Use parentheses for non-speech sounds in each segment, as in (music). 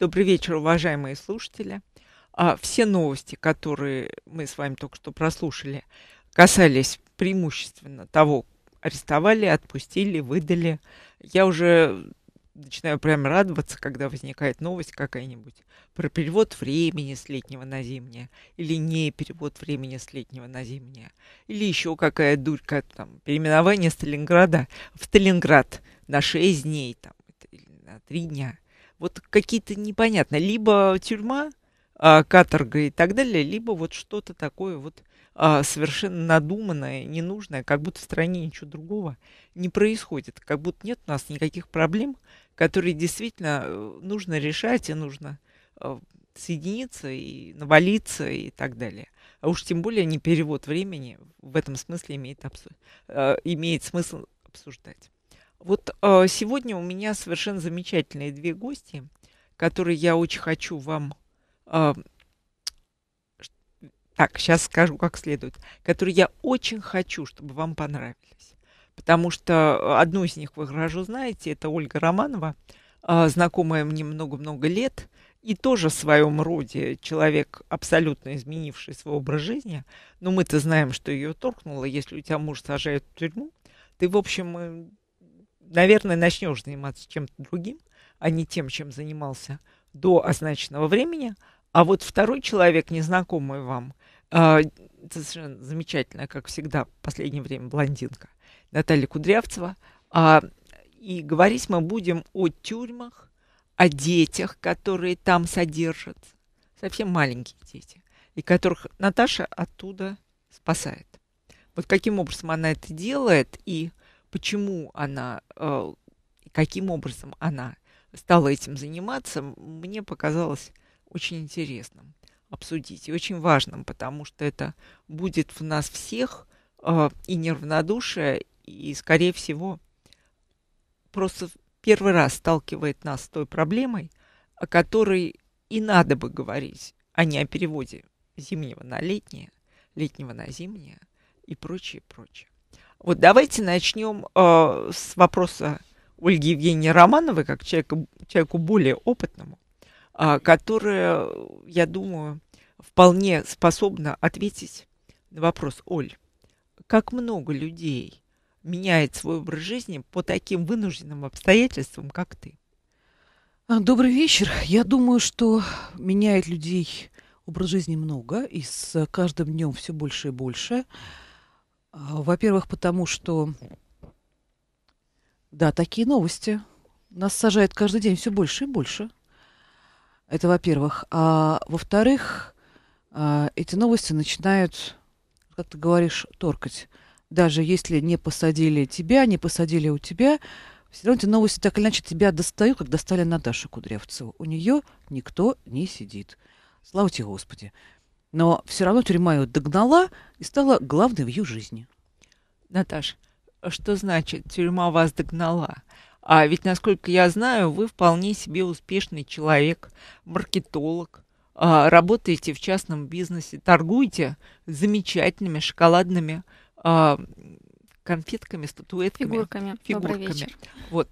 Добрый вечер, уважаемые слушатели. А, все новости, которые мы с вами только что прослушали, касались преимущественно того, арестовали, отпустили, выдали. Я уже начинаю прям радоваться, когда возникает новость какая-нибудь про перевод времени с летнего на зимнее, или не перевод времени с летнего на зимнее, или еще какая дурька, там, переименование Сталинграда в Сталинград на 6 дней, там, или на 3 дня – вот какие-то непонятно. Либо тюрьма, а, каторга и так далее, либо вот что-то такое вот а, совершенно надуманное, ненужное, как будто в стране ничего другого не происходит, как будто нет у нас никаких проблем, которые действительно э, нужно решать и нужно э, соединиться и навалиться и так далее. А уж тем более не перевод времени в этом смысле имеет, абсу... Э, имеет смысл обсуждать. Вот э, сегодня у меня совершенно замечательные две гости, которые я очень хочу вам... Э, так, сейчас скажу как следует. Которые я очень хочу, чтобы вам понравились. Потому что одну из них вы хорошо знаете, это Ольга Романова, э, знакомая мне много-много лет, и тоже в своем роде человек, абсолютно изменивший свой образ жизни. Но мы-то знаем, что ее торкнуло. Если у тебя муж сажает в тюрьму, ты, в общем, э, наверное, начнешь заниматься чем-то другим, а не тем, чем занимался до означенного времени. А вот второй человек, незнакомый вам, э, совершенно замечательная, как всегда, в последнее время блондинка, Наталья Кудрявцева, э, и говорить мы будем о тюрьмах, о детях, которые там содержатся, совсем маленькие дети, и которых Наташа оттуда спасает. Вот каким образом она это делает и почему она, э, каким образом она стала этим заниматься, мне показалось очень интересным обсудить и очень важным, потому что это будет в нас всех э, и неравнодушие, и, скорее всего, просто первый раз сталкивает нас с той проблемой, о которой и надо бы говорить, а не о переводе зимнего на летнее, летнего на зимнее и прочее, прочее. Вот давайте начнем э, с вопроса Ольги Евгении Романовой, как человеку, человеку более опытному, э, которая, я думаю, вполне способна ответить на вопрос, Оль, как много людей меняет свой образ жизни по таким вынужденным обстоятельствам, как ты? А, добрый вечер. Я думаю, что меняет людей образ жизни много, и с каждым днем все больше и больше. А, во-первых, потому что, да, такие новости. Нас сажают каждый день все больше и больше. Это во-первых. А во-вторых, а, эти новости начинают, как ты говоришь, торкать. Даже если не посадили тебя, не посадили у тебя, все равно эти новости так или иначе тебя достают, как достали Наташу Кудрявцеву. У нее никто не сидит. Слава тебе, Господи но все равно тюрьма ее догнала и стала главной в ее жизни. Наташ, а что значит тюрьма вас догнала? А ведь, насколько я знаю, вы вполне себе успешный человек, маркетолог, а, работаете в частном бизнесе, торгуете замечательными шоколадными а, конфетками, статуэтками. Фигурками. фигурками. Добрый вечер. Вот,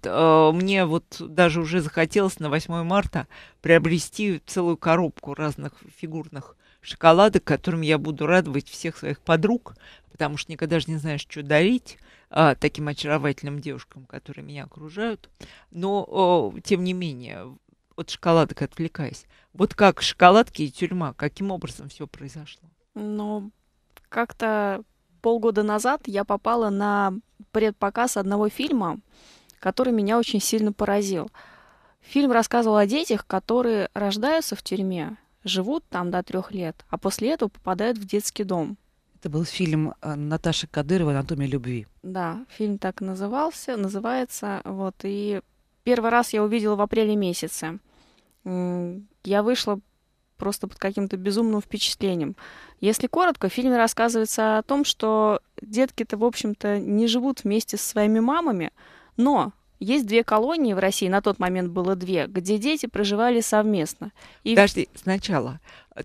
мне вот даже уже захотелось на 8 марта приобрести целую коробку разных фигурных шоколада, которым я буду радовать всех своих подруг, потому что никогда же не знаешь, что дарить а, таким очаровательным девушкам, которые меня окружают. Но, о, тем не менее, от шоколадок отвлекаясь, вот как шоколадки и тюрьма, каким образом все произошло? Ну, как-то полгода назад я попала на предпоказ одного фильма, который меня очень сильно поразил. Фильм рассказывал о детях, которые рождаются в тюрьме, живут там до трех лет, а после этого попадают в детский дом. Это был фильм э, Наташи Кадыровой «Анатомия любви». Да, фильм так назывался, называется. Вот, и первый раз я увидела в апреле месяце. Я вышла просто под каким-то безумным впечатлением. Если коротко, в фильме рассказывается о том, что детки-то, в общем-то, не живут вместе со своими мамами, но есть две колонии в России, на тот момент было две, где дети проживали совместно. И... Подожди, сначала.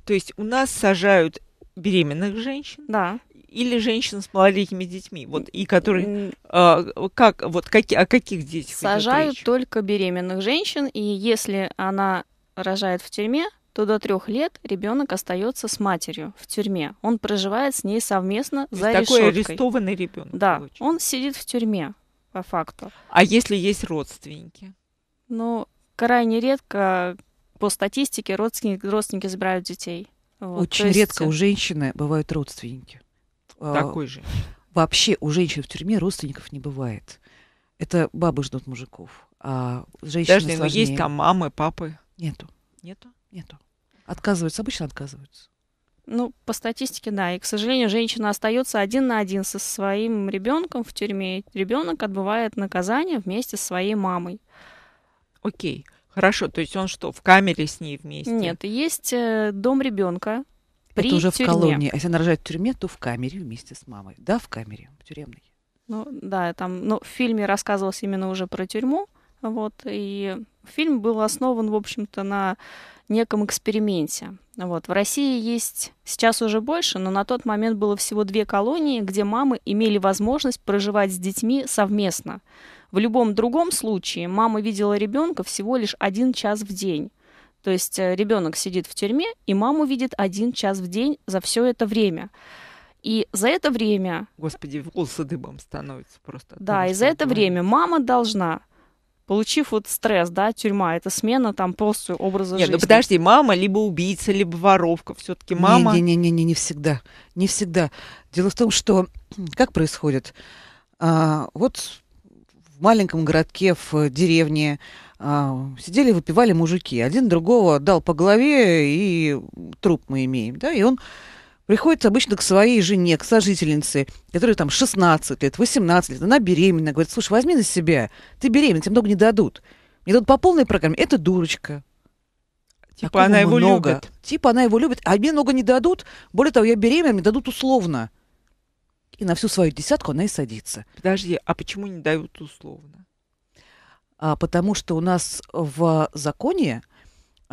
То есть у нас сажают беременных женщин, да или женщин с малолетними детьми, вот и которые э, как вот какие о каких детях сажают только беременных женщин и если она рожает в тюрьме, то до трех лет ребенок остается с матерью в тюрьме. Он проживает с ней совместно то за решеткой. Такой арестованный ребенок. Да, получается. он сидит в тюрьме по факту. А если есть родственники? Ну, крайне редко по статистике родственники, родственники забирают детей. Вот, Очень есть... редко э, у женщины бывают родственники. А, Такой же. Вообще у женщин в тюрьме родственников не бывает. Это бабы ждут мужиков. А женщины Подожди, сложнее. но есть там мамы, папы? Нету. Нету? Нету. Отказываются, обычно отказываются. Ну, по статистике, да. И, к сожалению, женщина остается один на один со своим ребенком в тюрьме. Ребенок отбывает наказание вместе со своей мамой. Окей, хорошо. То есть он что, в камере с ней вместе? Нет, есть э, дом ребенка. При Это уже тюрьме. в колонии. А если она рожает в тюрьме, то в камере вместе с мамой. Да, в камере, в тюремной. Ну, да, там, ну, в фильме рассказывалось именно уже про тюрьму. Вот, и фильм был основан, в общем-то, на неком эксперименте. Вот. В России есть сейчас уже больше, но на тот момент было всего две колонии, где мамы имели возможность проживать с детьми совместно. В любом другом случае мама видела ребенка всего лишь один час в день. То есть э, ребенок сидит в тюрьме, и маму видит один час в день за все это время. И за это время... Господи, волосы дыбом становятся просто. Да, и за это время мама должна получив вот стресс, да, тюрьма, это смена там просто образа Нет, ну жизни. Нет, ну подожди, мама либо убийца, либо воровка, все-таки мама. Не, не, не, не, не всегда, не всегда. Дело в том, что (clears throat) как происходит, а, вот в маленьком городке, в деревне а, сидели, выпивали мужики, один другого дал по голове и труп мы имеем, да, и он приходит обычно к своей жене, к сожительнице, которая там 16 лет, 18 лет, она беременна, говорит, слушай, возьми на себя, ты беременна, тебе много не дадут. Мне дадут по полной программе, это дурочка. Типа Такого она его много. любит. Типа она его любит, а мне много не дадут. Более того, я беременна, мне дадут условно. И на всю свою десятку она и садится. Подожди, а почему не дают условно? А, потому что у нас в законе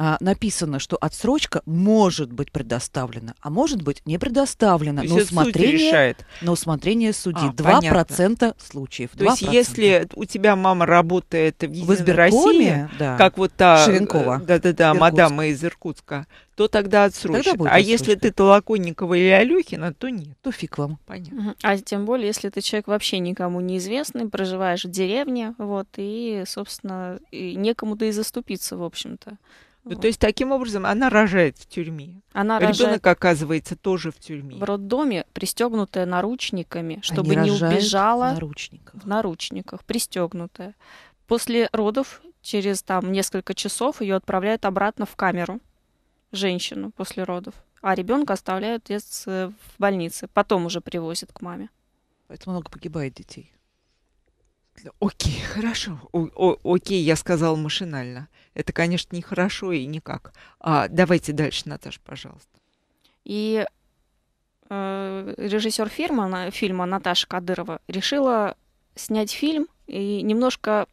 а, написано, что отсрочка может быть предоставлена, а может быть не предоставлена. На усмотрение, на усмотрение судьи. А, 2% понятно. случаев. 2%. То есть если у тебя мама работает в Единой России, да. как вот та... Шеренкова. Э, да-да-да, мадама из Иркутска, то тогда а отсрочка. Тогда а отсрочка. если ты Толоконникова или Алюхина, то нет. То фиг вам. Понятно. А тем более, если ты человек вообще никому неизвестный, проживаешь в деревне, вот, и, собственно, и некому-то и заступиться, в общем-то вот. То есть таким образом она рожает в тюрьме. Она Ребенок оказывается тоже в тюрьме. В роддоме, пристегнутая наручниками, чтобы Они не убежала в наручниках. в наручниках, пристегнутая. После родов через там несколько часов ее отправляют обратно в камеру женщину после родов, а ребенка оставляют э, в больнице, потом уже привозят к маме. Это много погибает детей. Окей, хорошо. О, о, окей, я сказал машинально. Это, конечно, нехорошо и никак. А, давайте дальше, Наташа, пожалуйста. И э, режиссер фильма, фильма Наташа Кадырова решила снять фильм и немножко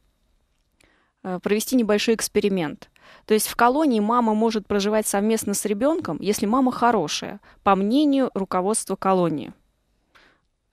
э, провести небольшой эксперимент. То есть в колонии мама может проживать совместно с ребенком, если мама хорошая, по мнению руководства колонии.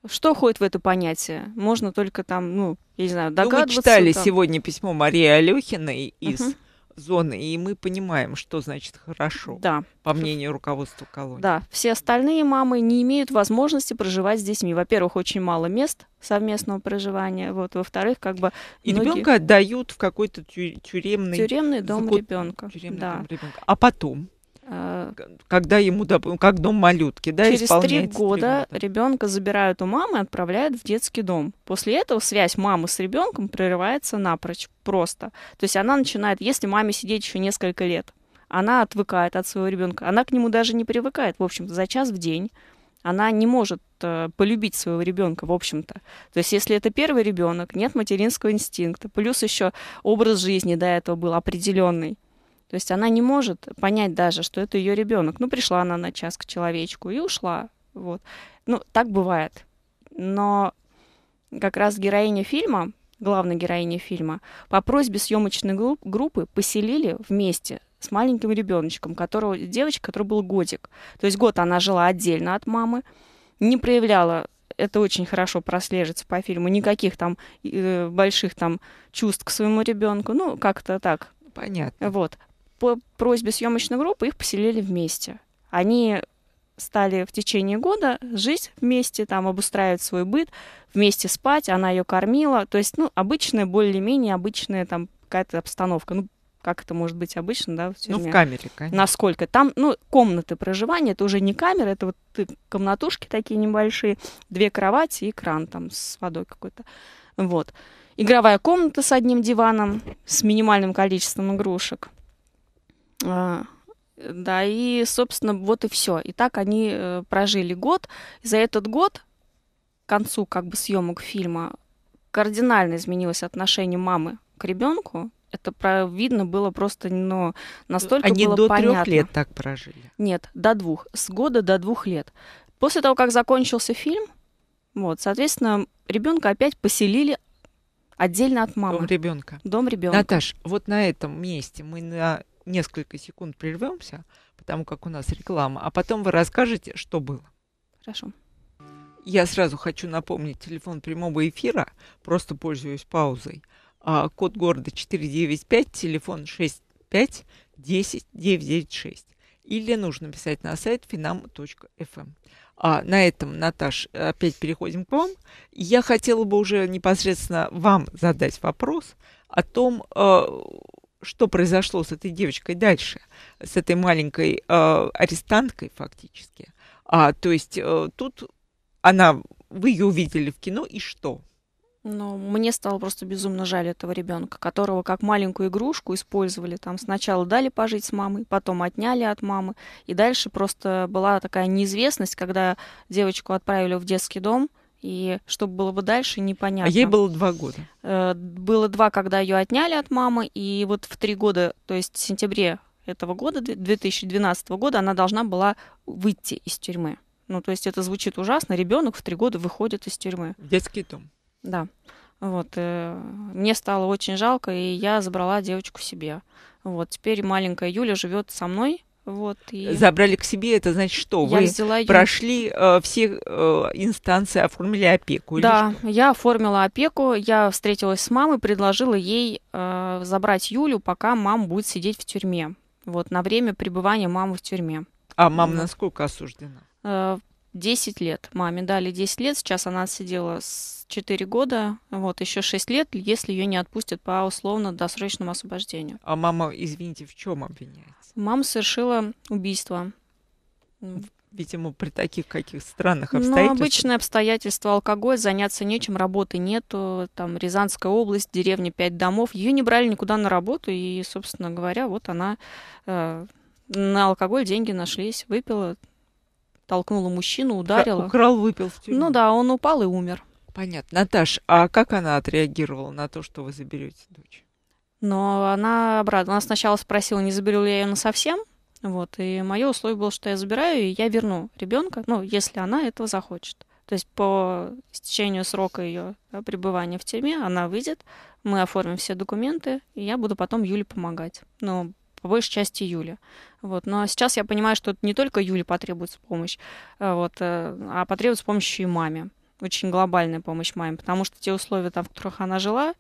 Что входит в это понятие? Можно только там, ну, я не знаю, догадываться. Ну, вы читали там. сегодня письмо Марии Алехиной из угу зоны, и мы понимаем, что значит хорошо, да. по мнению руководства колонии. Да, все остальные мамы не имеют возможности проживать с детьми. Во-первых, очень мало мест совместного проживания, вот, во-вторых, как бы и многие... ребенка отдают в какой-то тю тюремный тюремный дом Закон... ребенка, тюремный да. дом ребенка, а потом Э, когда ему, как дом малютки, да, Через три года, года ребенка забирают у мамы и отправляют в детский дом. После этого связь мамы с ребенком прерывается напрочь, просто. То есть она начинает, если маме сидеть еще несколько лет, она отвыкает от своего ребенка, она к нему даже не привыкает, в общем за час в день она не может э, полюбить своего ребенка, в общем-то. То есть, если это первый ребенок, нет материнского инстинкта, плюс еще образ жизни до этого был определенный, то есть она не может понять даже, что это ее ребенок. Ну, пришла она на час к человечку и ушла. Вот. Ну, так бывает. Но как раз героиня фильма, главная героиня фильма, по просьбе съемочной группы поселили вместе с маленьким ребеночком, которого девочка, который был годик. То есть год она жила отдельно от мамы, не проявляла это очень хорошо прослеживается по фильму. Никаких там э, больших там чувств к своему ребенку. Ну, как-то так. Понятно. Вот по просьбе съемочной группы их поселили вместе. Они стали в течение года жить вместе, там обустраивать свой быт, вместе спать, она ее кормила. То есть, ну, обычная, более-менее обычная там какая-то обстановка. Ну, как это может быть обычно, да, в тюрьме. Ну, в камере, конечно. Насколько. Там, ну, комнаты проживания, это уже не камера, это вот комнатушки такие небольшие, две кровати и кран там с водой какой-то. Вот. Игровая комната с одним диваном, с минимальным количеством игрушек. А, да, и, собственно, вот и все. И так они э, прожили год. за этот год, к концу как бы съемок фильма, кардинально изменилось отношение мамы к ребенку. Это про видно было просто, но настолько Они было до трех лет так прожили? Нет, до двух. С года до двух лет. После того, как закончился фильм, вот, соответственно, ребенка опять поселили отдельно от мамы. Дом ребенка. Дом ребенка. Наташ, вот на этом месте мы на несколько секунд прервемся, потому как у нас реклама, а потом вы расскажете, что было. Хорошо. Я сразу хочу напомнить телефон прямого эфира, просто пользуюсь паузой. А, код города 495, телефон 65 10 996. Или нужно писать на сайт finam.fm. Эм. А на этом, Наташ, опять переходим к вам. Я хотела бы уже непосредственно вам задать вопрос о том, э, что произошло с этой девочкой дальше, с этой маленькой э, арестанткой фактически. А, то есть э, тут она, вы ее увидели в кино, и что? Ну, мне стало просто безумно жаль этого ребенка, которого как маленькую игрушку использовали. Там сначала дали пожить с мамой, потом отняли от мамы. И дальше просто была такая неизвестность, когда девочку отправили в детский дом – и что было бы дальше, непонятно. А ей было два года. Э, было два, когда ее отняли от мамы, и вот в три года, то есть в сентябре этого года, 2012 года, она должна была выйти из тюрьмы. Ну, то есть это звучит ужасно. Ребенок в три года выходит из тюрьмы. Детский дом. Да. Вот. Э, мне стало очень жалко, и я забрала девочку себе. Вот. Теперь маленькая Юля живет со мной вот, и... Забрали к себе, это значит что? Я Вы взяла прошли э, все э, инстанции, оформили опеку? Да, я оформила опеку, я встретилась с мамой, предложила ей э, забрать Юлю, пока мама будет сидеть в тюрьме. Вот, на время пребывания мамы в тюрьме. А мама вот. насколько осуждена? Э, 10 лет. Маме дали 10 лет, сейчас она сидела с 4 года, вот, еще 6 лет, если ее не отпустят по условно-досрочному освобождению. А мама, извините, в чем обвиняется? Мама совершила убийство. Видимо, при таких каких странных ну, обстоятельствах. Ну, обычные обстоятельства. Алкоголь, заняться нечем, работы нету. Там Рязанская область, деревня, пять домов. Ее не брали никуда на работу. И, собственно говоря, вот она э, на алкоголь деньги нашлись, выпила, толкнула мужчину, ударила. украл, выпил в тюрьму. Ну да, он упал и умер. Понятно. Наташ, а как она отреагировала на то, что вы заберете дочь? Но она обратно. Она сначала спросила, не заберу ли я ее на совсем. Вот, и мое условие было, что я забираю, и я верну ребенка, ну, если она этого захочет. То есть по истечению срока ее да, пребывания в тюрьме она выйдет, мы оформим все документы, и я буду потом Юле помогать. Но по большей части Юля. Вот. Но сейчас я понимаю, что не только Юле потребуется помощь, э, вот, э, а потребуется помощь еще и маме. Очень глобальная помощь маме, потому что те условия, там, в которых она жила,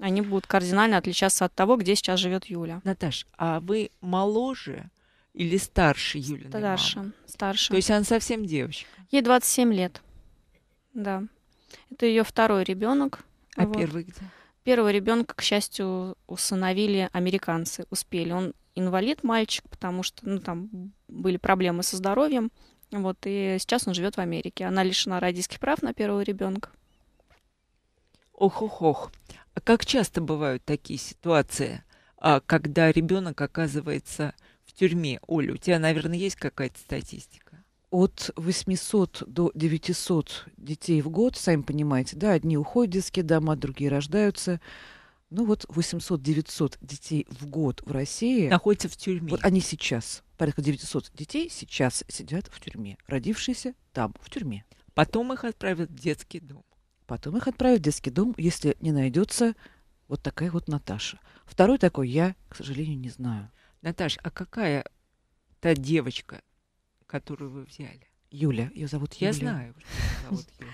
они будут кардинально отличаться от того, где сейчас живет Юля. Наташ, а вы моложе или старше Юли? Старше, мамы? старше. То есть она совсем девочка? Ей 27 лет. Да. Это ее второй ребенок. А вот. первый где? Первого ребенка, к счастью, усыновили американцы, успели. Он инвалид мальчик, потому что ну, там были проблемы со здоровьем. Вот, и сейчас он живет в Америке. Она лишена родительских прав на первого ребенка. Ох-ох-ох. А как часто бывают такие ситуации, а, когда ребенок оказывается в тюрьме? Оля, у тебя, наверное, есть какая-то статистика? от 800 до 900 детей в год, сами понимаете, да, одни уходят в детские дома, другие рождаются. Ну вот 800-900 детей в год в России... Находятся в тюрьме. Вот они сейчас, порядка 900 детей сейчас сидят в тюрьме, родившиеся там, в тюрьме. Потом их отправят в детский дом. Потом их отправят в детский дом, если не найдется вот такая вот Наташа. Второй такой я, к сожалению, не знаю. Наташа, а какая та девочка, которую вы взяли? Юля, ее зовут Юля. Я знаю, что ее зовут Юля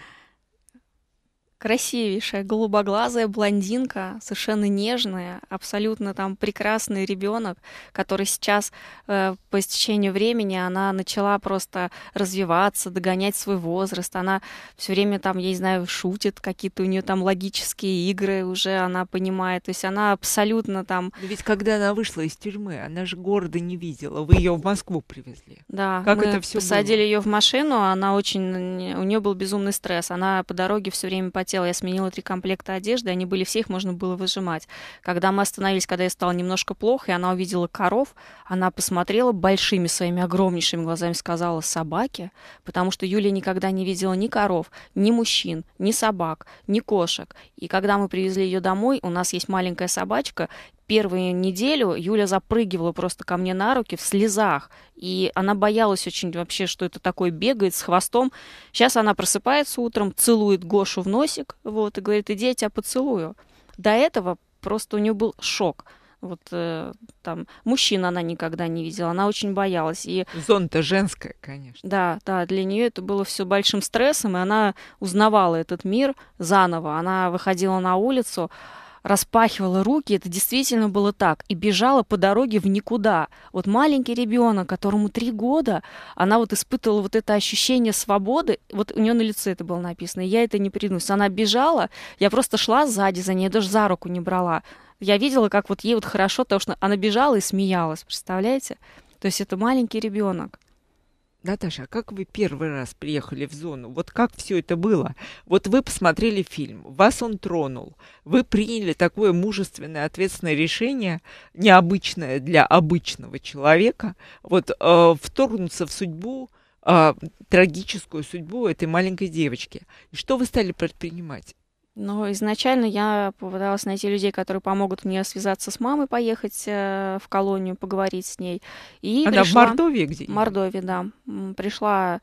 красивейшая голубоглазая блондинка, совершенно нежная, абсолютно там прекрасный ребенок, который сейчас э, по истечению времени она начала просто развиваться, догонять свой возраст. Она все время там, я не знаю, шутит, какие-то у нее там логические игры уже она понимает. То есть она абсолютно там. Но ведь когда она вышла из тюрьмы, она же города не видела. Вы ее в Москву привезли. Да. Как мы это все? Посадили ее в машину, она очень, у нее был безумный стресс. Она по дороге все время потеряла хотела, я сменила три комплекта одежды, они были все, их можно было выжимать. Когда мы остановились, когда я стала немножко плохо, и она увидела коров, она посмотрела большими своими огромнейшими глазами, сказала «собаки», потому что Юлия никогда не видела ни коров, ни мужчин, ни собак, ни кошек. И когда мы привезли ее домой, у нас есть маленькая собачка, первую неделю Юля запрыгивала просто ко мне на руки в слезах. И она боялась очень вообще, что это такое бегает с хвостом. Сейчас она просыпается утром, целует Гошу в носик, вот, и говорит, иди, я тебя поцелую. До этого просто у нее был шок. Вот э, там мужчина она никогда не видела, она очень боялась. И... Зона-то женская, конечно. Да, да, для нее это было все большим стрессом, и она узнавала этот мир заново. Она выходила на улицу, распахивала руки, это действительно было так, и бежала по дороге в никуда. Вот маленький ребенок, которому три года, она вот испытывала вот это ощущение свободы, вот у нее на лице это было написано, я это не принес. Она бежала, я просто шла сзади за ней, даже за руку не брала. Я видела, как вот ей вот хорошо, потому что она бежала и смеялась, представляете? То есть это маленький ребенок. Наташа, а как вы первый раз приехали в зону? Вот как все это было? Вот вы посмотрели фильм, вас он тронул, вы приняли такое мужественное, ответственное решение, необычное для обычного человека, вот э, вторгнуться в судьбу, э, трагическую судьбу этой маленькой девочки. И что вы стали предпринимать? Но изначально я попыталась найти людей, которые помогут мне связаться с мамой, поехать э, в колонию, поговорить с ней. И а пришла... да, в Мордовии где? В Мордовии, да. Пришла,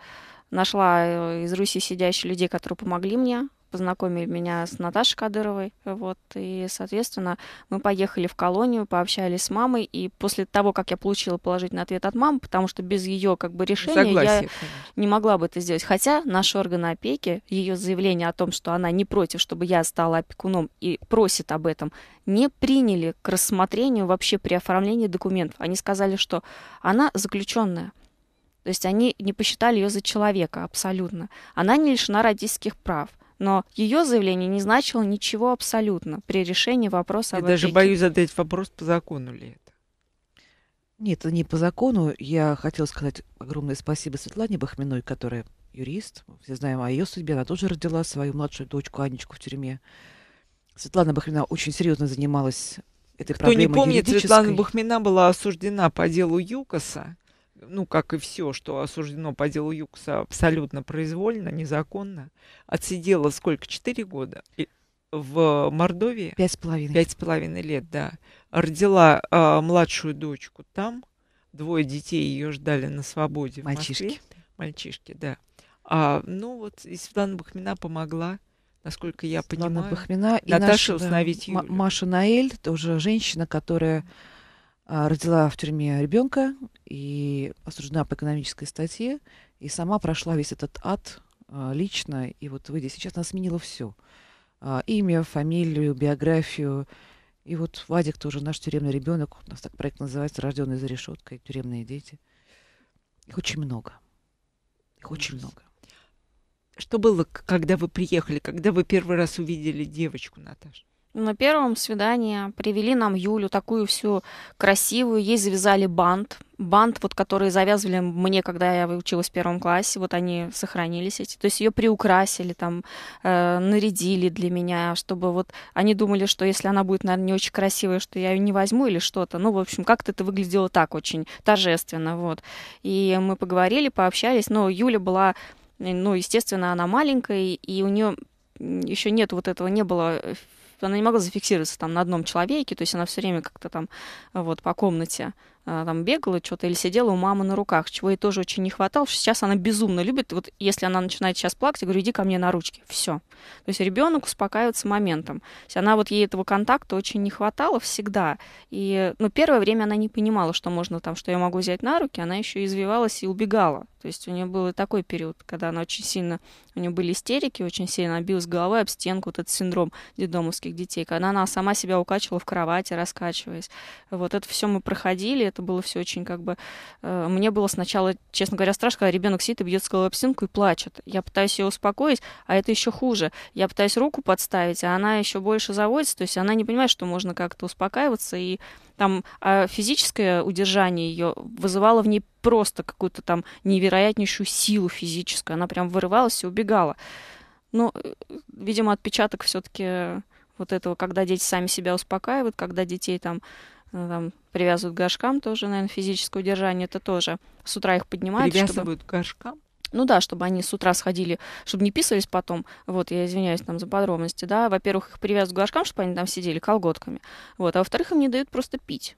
нашла э, из Руси сидящих людей, которые помогли мне познакомили меня с Наташей Кадыровой, вот, и, соответственно, мы поехали в колонию, пообщались с мамой, и после того, как я получила положительный ответ от мамы, потому что без ее, как бы, решения Согласие, я конечно. не могла бы это сделать, хотя наши органы опеки, ее заявление о том, что она не против, чтобы я стала опекуном и просит об этом, не приняли к рассмотрению вообще при оформлении документов. Они сказали, что она заключенная, то есть они не посчитали ее за человека абсолютно. Она не лишена родительских прав но ее заявление не значило ничего абсолютно при решении вопроса Я об опеке. даже боюсь задать вопрос, по закону ли это. Нет, это не по закону. Я хотела сказать огромное спасибо Светлане Бахминой, которая юрист. все знаем о ее судьбе. Она тоже родила свою младшую дочку Анечку в тюрьме. Светлана Бахмина очень серьезно занималась этой Кто проблемой. Кто не помнит, Светлана Бахмина была осуждена по делу ЮКОСа ну, как и все, что осуждено по делу Юкса абсолютно произвольно, незаконно, отсидела сколько? Четыре года? в Мордовии. Пять с половиной. Пять с половиной лет, да. Родила э, младшую дочку там. Двое детей ее ждали на свободе Мальчишки. в Москве. Мальчишки, да. А, ну вот, и Светлана Бахмина помогла, насколько я Светлана понимаю. Бахмина и Наташа наша, установить Юлю. Маша Наэль, тоже женщина, которая а, родила в тюрьме ребенка и осуждена по экономической статье, и сама прошла весь этот ад а, лично, и вот выйдя сейчас, она сменила все. А, имя, фамилию, биографию. И вот Вадик тоже наш тюремный ребенок, у нас так проект называется «Рожденные за решеткой», «Тюремные дети». Их очень много. Их очень много. Что было, когда вы приехали, когда вы первый раз увидели девочку, Наташа? на первом свидании привели нам Юлю, такую всю красивую, ей завязали бант. Бант, вот который завязывали мне, когда я училась в первом классе, вот они сохранились эти. То есть ее приукрасили, там, э, нарядили для меня, чтобы вот они думали, что если она будет, наверное, не очень красивая, что я ее не возьму или что-то. Ну, в общем, как-то это выглядело так очень торжественно, вот. И мы поговорили, пообщались, но Юля была, ну, естественно, она маленькая, и у нее еще нет вот этого, не было она не могла зафиксироваться там на одном человеке, то есть она все время как-то там вот по комнате а, там бегала что-то или сидела у мамы на руках, чего ей тоже очень не хватало. Сейчас она безумно любит. Вот если она начинает сейчас плакать, я говорю, иди ко мне на ручки. Все. То есть ребенок успокаивается моментом. То есть она вот ей этого контакта очень не хватало всегда. И, ну, первое время она не понимала, что можно там, что я могу взять на руки. Она еще извивалась и убегала. То есть у нее был такой период, когда она очень сильно, у нее были истерики, очень сильно билась головой об стенку, вот этот синдром детдомовских детей, когда она сама себя укачивала в кровати, раскачиваясь. Вот это все мы проходили, это было все очень как бы... Э, мне было сначала, честно говоря, страшно, когда ребенок сидит и бьет головой об стенку и плачет. Я пытаюсь ее успокоить, а это еще хуже. Я пытаюсь руку подставить, а она еще больше заводится, то есть она не понимает, что можно как-то успокаиваться, и там а физическое удержание ее вызывало в ней просто какую-то там невероятнейшую силу физическую. Она прям вырывалась и убегала. Но, э, видимо, отпечаток все-таки вот этого, когда дети сами себя успокаивают, когда детей там ну, там привязывают к горшкам тоже, наверное, физическое удержание, это тоже с утра их поднимают. Привязывают чтобы... к горшкам? Ну да, чтобы они с утра сходили, чтобы не писались потом. Вот, я извиняюсь там за подробности, да. Во-первых, их привязывают к горшкам, чтобы они там сидели колготками. Вот, а во-вторых, им не дают просто пить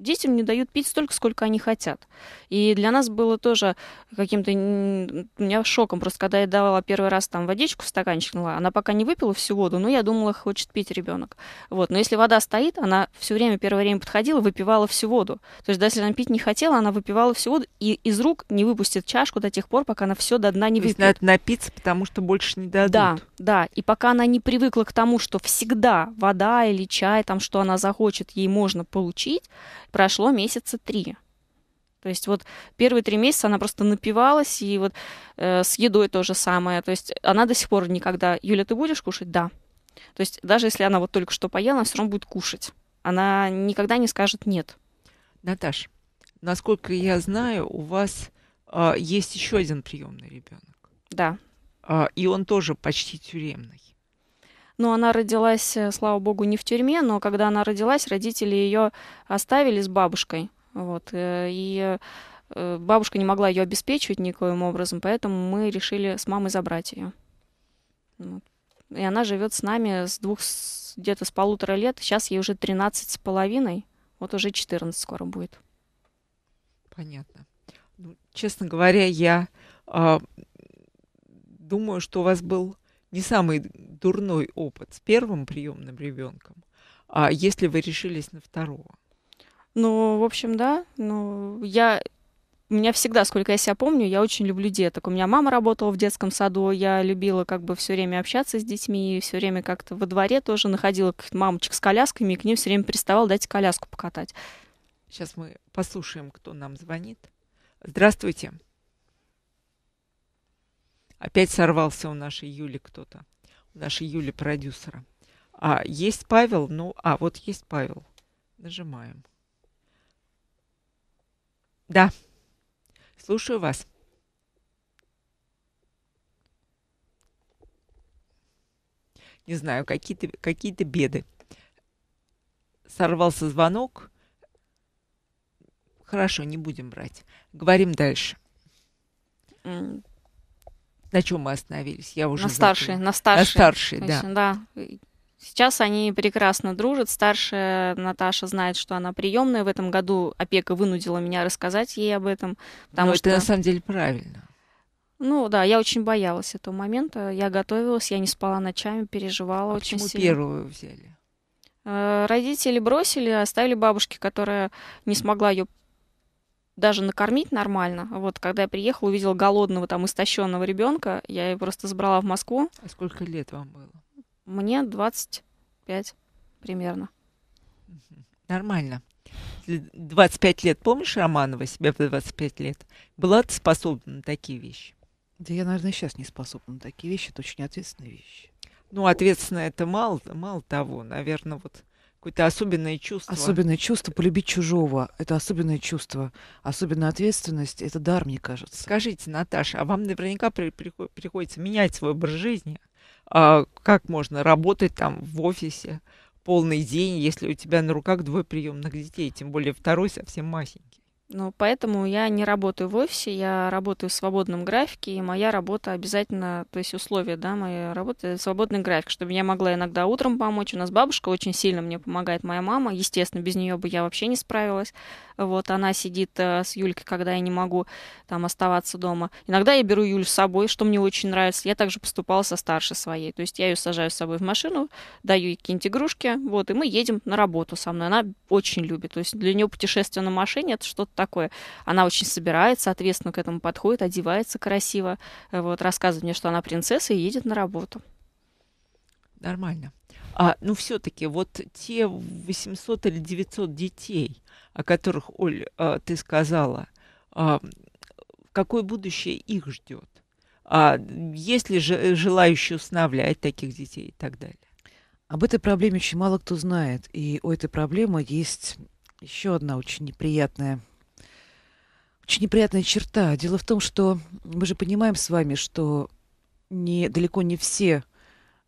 детям не дают пить столько, сколько они хотят. И для нас было тоже каким-то меня шоком. Просто когда я давала первый раз там водичку в стаканчик, ну, она пока не выпила всю воду, но я думала, хочет пить ребенок. Вот. Но если вода стоит, она все время, первое время подходила, выпивала всю воду. То есть, даже если она пить не хотела, она выпивала всю воду и из рук не выпустит чашку до тех пор, пока она все до дна не выпьет. То есть, надо напиться, потому что больше не дадут. Да, да. И пока она не привыкла к тому, что всегда вода или чай, там, что она захочет, ей можно получить, прошло месяца три. То есть вот первые три месяца она просто напивалась, и вот э, с едой то же самое. То есть она до сих пор никогда... Юля, ты будешь кушать? Да. То есть даже если она вот только что поела, она все равно будет кушать. Она никогда не скажет «нет». Наташ, насколько я знаю, у вас э, есть еще один приемный ребенок. Да. Э, и он тоже почти тюремный. Но ну, она родилась, э, слава богу, не в тюрьме, но когда она родилась, родители ее оставили с бабушкой. Вот, э, и э, бабушка не могла ее обеспечивать никоим образом, поэтому мы решили с мамой забрать ее. И она живет с нами с двух, где-то с полутора лет. Сейчас ей уже 13 с половиной, вот уже 14 скоро будет. Понятно. Ну, честно говоря, я э, думаю, что у вас был не самый дурной опыт с первым приемным ребенком, а если вы решились на второго? Ну, в общем, да. Ну, я у меня всегда, сколько я себя помню, я очень люблю деток. У меня мама работала в детском саду, я любила как бы все время общаться с детьми, и все время как-то во дворе тоже находила мамочек с колясками, и к ним все время приставал дать коляску покатать. Сейчас мы послушаем, кто нам звонит. Здравствуйте. Опять сорвался у нашей Юли кто-то, у нашей Юли продюсера. А, есть Павел? Ну, а, вот есть Павел. Нажимаем. Да, слушаю вас. Не знаю, какие-то какие беды. Сорвался звонок. Хорошо, не будем брать. Говорим дальше. На чем мы остановились? Я уже на старшие, на старшие. На старшие, да. да. Сейчас они прекрасно дружат. Старшая Наташа знает, что она приемная. В этом году опека вынудила меня рассказать ей об этом. Потому Но ну, что... это на самом деле правильно. Ну да, я очень боялась этого момента. Я готовилась, я не спала ночами, переживала а очень почему сильно. первую взяли? Э, родители бросили, оставили бабушке, которая не смогла ее даже накормить нормально. Вот, когда я приехала, увидела голодного, там, истощенного ребенка, я его просто забрала в Москву. А сколько лет вам было? Мне 25 примерно. Нормально. 25 лет, помнишь Романова себя в 25 лет? Была ты способна на такие вещи? Да я, наверное, сейчас не способна на такие вещи, это очень ответственные вещи. Ну, ответственно это мало, мало того, наверное, вот какое-то особенное чувство. Особенное чувство полюбить чужого. Это особенное чувство. Особенная ответственность. Это дар, мне кажется. Скажите, Наташа, а вам наверняка при, приходится менять свой образ жизни. А, как можно работать там в офисе полный день, если у тебя на руках двое приемных детей, тем более второй совсем маленький ну, поэтому я не работаю в офисе, я работаю в свободном графике, и моя работа обязательно, то есть условия, да, моей работы, свободный график, чтобы я могла иногда утром помочь. У нас бабушка очень сильно мне помогает, моя мама, естественно, без нее бы я вообще не справилась. Вот она сидит э, с Юлькой, когда я не могу там оставаться дома. Иногда я беру Юлю с собой, что мне очень нравится. Я также поступала со старшей своей. То есть я ее сажаю с собой в машину, даю ей какие-нибудь игрушки, вот, и мы едем на работу со мной. Она очень любит. То есть для нее путешествие на машине — это что-то такое. Она очень собирается, соответственно, к этому подходит, одевается красиво, э, вот, рассказывает мне, что она принцесса и едет на работу. Нормально. А, ну, все-таки вот те 800 или 900 детей, о которых, Оль, а, ты сказала, а, какое будущее их ждет? А, есть ли же желающие усыновлять таких детей и так далее? Об этой проблеме очень мало кто знает. И у этой проблемы есть еще одна очень неприятная очень неприятная черта. Дело в том, что мы же понимаем с вами, что не, далеко не все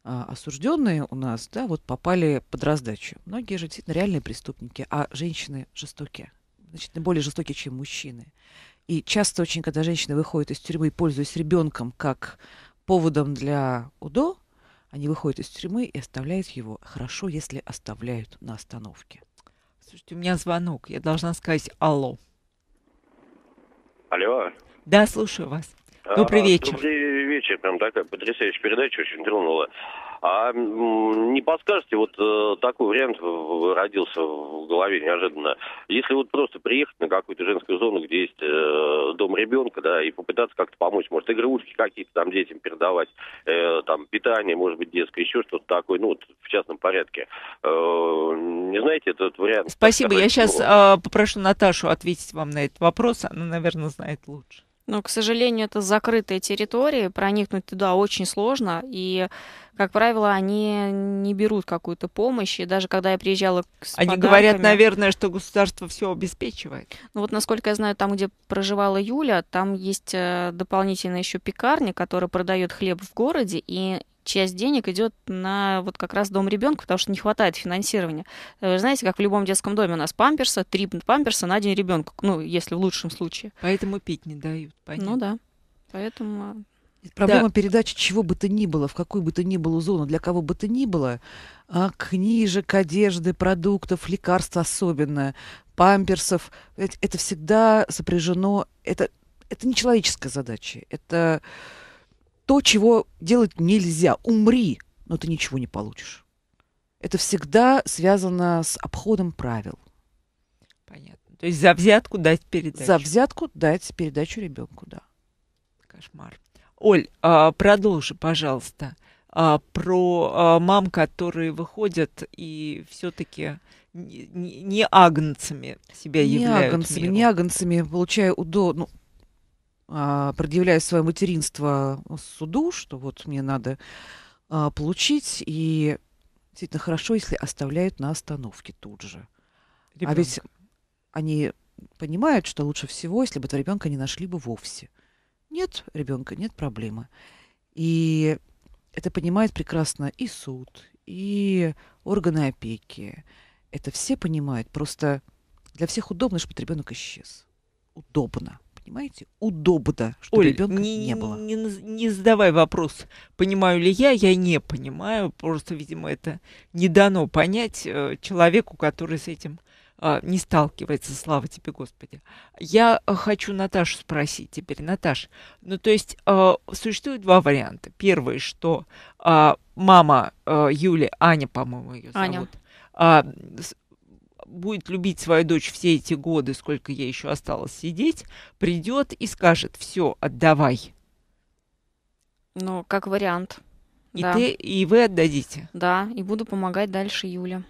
а, осужденные у нас, да, вот попали под раздачу. Многие же действительно реальные преступники, а женщины жестокие, значительно более жестокие, чем мужчины. И часто очень, когда женщины выходят из тюрьмы, пользуясь ребенком как поводом для УДО, они выходят из тюрьмы и оставляют его. Хорошо, если оставляют на остановке. Слушайте, у меня звонок. Я должна сказать алло. Алло. Да, слушаю вас. Добрый э, ну, вечер. Добрый вечер, прям такая потрясающая передача, очень тронула. А не подскажете, вот э, такой вариант родился в голове неожиданно. Если вот просто приехать на какую-то женскую зону, где есть э, дом ребенка, да, и попытаться как-то помочь, может, игрушки какие-то там детям передавать, э, там, питание, может быть, детское, еще что-то такое, ну, вот в частном порядке. Э, не знаете этот вариант? Спасибо, сказать, я сейчас э, а, попрошу Наташу ответить вам на этот вопрос, она, наверное, знает лучше. Но, к сожалению, это закрытые территории, проникнуть туда очень сложно, и, как правило, они не берут какую-то помощь, и даже когда я приезжала с Они подарками... говорят, наверное, что государство все обеспечивает. Ну вот, насколько я знаю, там, где проживала Юля, там есть э, дополнительная еще пекарня, которая продает хлеб в городе, и часть денег идет на вот как раз дом ребенка, потому что не хватает финансирования. Вы э, знаете, как в любом детском доме у нас памперса, три памперса на день ребенка, ну, если в лучшем случае. Поэтому пить не дают, понятно. Ну да, поэтому... Э, проблема да. передачи чего бы то ни было, в какую бы то ни было зону, для кого бы то ни было, а, книжек, одежды, продуктов, лекарств особенно, памперсов, это всегда сопряжено, это, это не человеческая задача, это то, чего делать нельзя. Умри, но ты ничего не получишь. Это всегда связано с обходом правил. Понятно. То есть за взятку дать передачу. За взятку дать передачу ребенку, да. Кошмар. Оль, а, продолжи, пожалуйста, а, про а, мам, которые выходят и все-таки не агнцами себя не являют. Агнцами, не агнцами, получая удо... ну, а, предъявляю свое материнство суду, что вот мне надо а, получить, и действительно хорошо, если оставляют на остановке тут же. Ребенка. А ведь они понимают, что лучше всего, если бы этого ребенка не нашли бы вовсе. Нет ребенка, нет проблемы. И это понимает прекрасно и суд, и органы опеки. Это все понимают. Просто для всех удобно, чтобы ребенок исчез. Удобно понимаете, удобно, что ребенка не, не было. Не, не задавай вопрос, понимаю ли я, я не понимаю. Просто, видимо, это не дано понять э, человеку, который с этим а, не сталкивается, слава тебе, Господи. Я хочу Наташу спросить теперь. Наташ, ну то есть э, существует два варианта. Первый, что э, мама э, Юли, Аня, по-моему, ее зовут. Аня будет любить свою дочь все эти годы, сколько ей еще осталось сидеть, придет и скажет, все, отдавай. Ну, как вариант. И, да. ты, и вы отдадите. Да, и буду помогать дальше Юле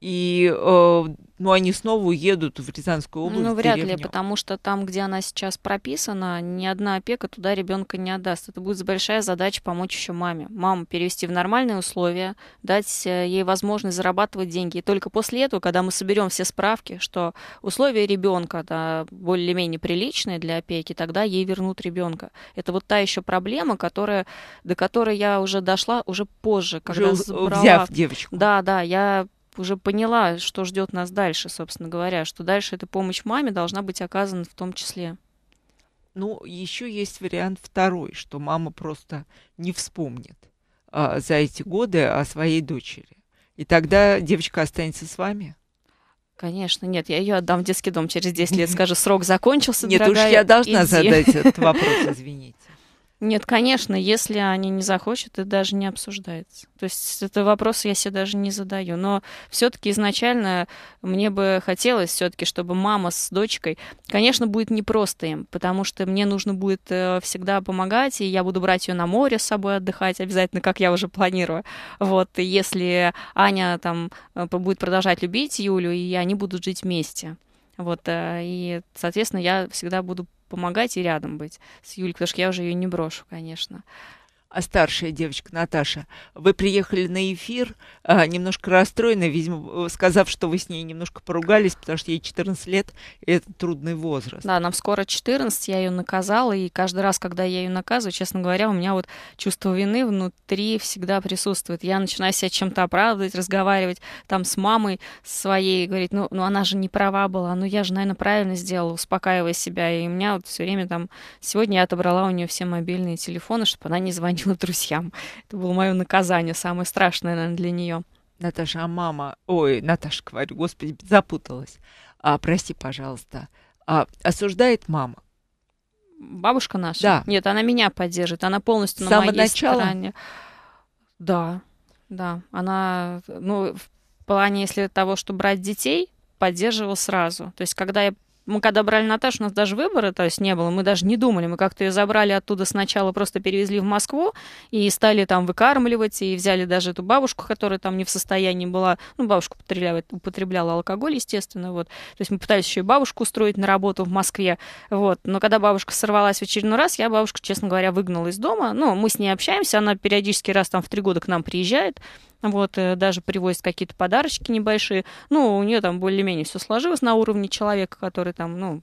и э, ну, они снова уедут в Рязанскую область. Ну, вряд ли, потому что там, где она сейчас прописана, ни одна опека туда ребенка не отдаст. Это будет большая задача помочь еще маме. Маму перевести в нормальные условия, дать э, ей возможность зарабатывать деньги. И только после этого, когда мы соберем все справки, что условия ребенка да, более-менее приличные для опеки, тогда ей вернут ребенка. Это вот та еще проблема, которая, до которой я уже дошла уже позже, когда уже забрала... взяв девочку. Да, да, я уже поняла, что ждет нас дальше, собственно говоря, что дальше эта помощь маме должна быть оказана в том числе. Ну, еще есть вариант второй, что мама просто не вспомнит а, за эти годы о своей дочери. И тогда девочка останется с вами. Конечно, нет, я ее отдам в детский дом через 10 лет, (laughs) скажу, срок закончился, Нет, дорогая, уж я должна иди. задать этот вопрос, (laughs) извините. Нет, конечно, если они не захочет, это даже не обсуждается. То есть это вопрос я себе даже не задаю. Но все-таки изначально мне бы хотелось все-таки, чтобы мама с дочкой, конечно, будет непросто им, потому что мне нужно будет э, всегда помогать, и я буду брать ее на море с собой отдыхать обязательно, как я уже планирую. Вот, и если Аня там э, будет продолжать любить Юлю, и они будут жить вместе. Вот, э, и, соответственно, я всегда буду помогать и рядом быть с Юлькой, потому что я уже ее не брошу, конечно а старшая девочка Наташа. Вы приехали на эфир, а, немножко расстроена, видимо, э, сказав, что вы с ней немножко поругались, потому что ей 14 лет, и это трудный возраст. Да, нам скоро 14, я ее наказала, и каждый раз, когда я ее наказываю, честно говоря, у меня вот чувство вины внутри всегда присутствует. Я начинаю себя чем-то оправдывать, разговаривать там с мамой своей, говорить, ну, ну она же не права была, ну я же, наверное, правильно сделала, успокаивая себя, и у меня вот все время там, сегодня я отобрала у нее все мобильные телефоны, чтобы она не звонила звонила друзьям. Это было мое наказание, самое страшное, наверное, для нее. Наташа, а мама... Ой, Наташа, говорю, господи, запуталась. А, прости, пожалуйста. А, осуждает мама? Бабушка наша? Да. Нет, она меня поддержит. Она полностью на моей начала? стороне. Да, да. Она, ну, в плане, если того, что брать детей, поддерживала сразу. То есть, когда я мы когда брали Наташу, у нас даже выбора то есть не было, мы даже не думали, мы как-то ее забрали оттуда сначала, просто перевезли в Москву и стали там выкармливать, и взяли даже эту бабушку, которая там не в состоянии была, ну, бабушка употребляла, употребляла алкоголь, естественно, вот, то есть мы пытались еще и бабушку устроить на работу в Москве, вот, но когда бабушка сорвалась в очередной раз, я бабушку, честно говоря, выгнала из дома, ну, мы с ней общаемся, она периодически раз там в три года к нам приезжает, вот, э, даже привозит какие-то подарочки небольшие. Ну, у нее там более-менее все сложилось на уровне человека, который там, ну,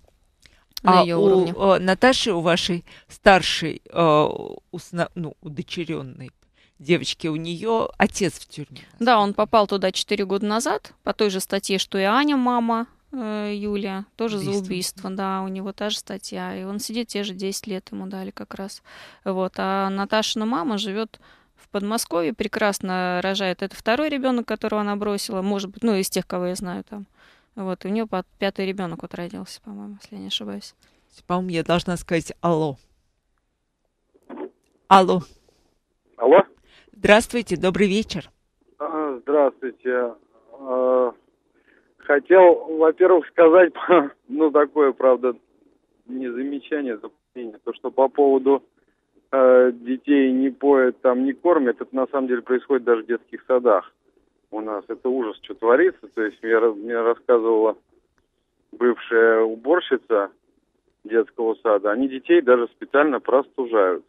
на а ее у, уровне. Э, Наташи, у вашей старшей, э, усна, ну, удочеренной девочки, у нее отец в тюрьме. Да, он попал туда 4 года назад по той же статье, что и Аня, мама э, Юлия, тоже убийство. за убийство, да, у него та же статья, и он сидит те же 10 лет ему дали как раз. Вот, а Наташина мама живет в Подмосковье, прекрасно рожает. Это второй ребенок, которого она бросила, может быть, ну, из тех, кого я знаю там. Вот, и у нее пятый ребенок вот родился, по-моему, если я не ошибаюсь. По-моему, я должна сказать алло. Алло. Алло. Здравствуйте, добрый вечер. А, здравствуйте. А, хотел, во-первых, сказать, (laughs) ну, такое, правда, не замечание, то, что по поводу э, детей не поят, там не кормят, это на самом деле происходит даже в детских садах у нас. Это ужас, что творится. То есть мне, мне рассказывала бывшая уборщица детского сада, они детей даже специально простужают,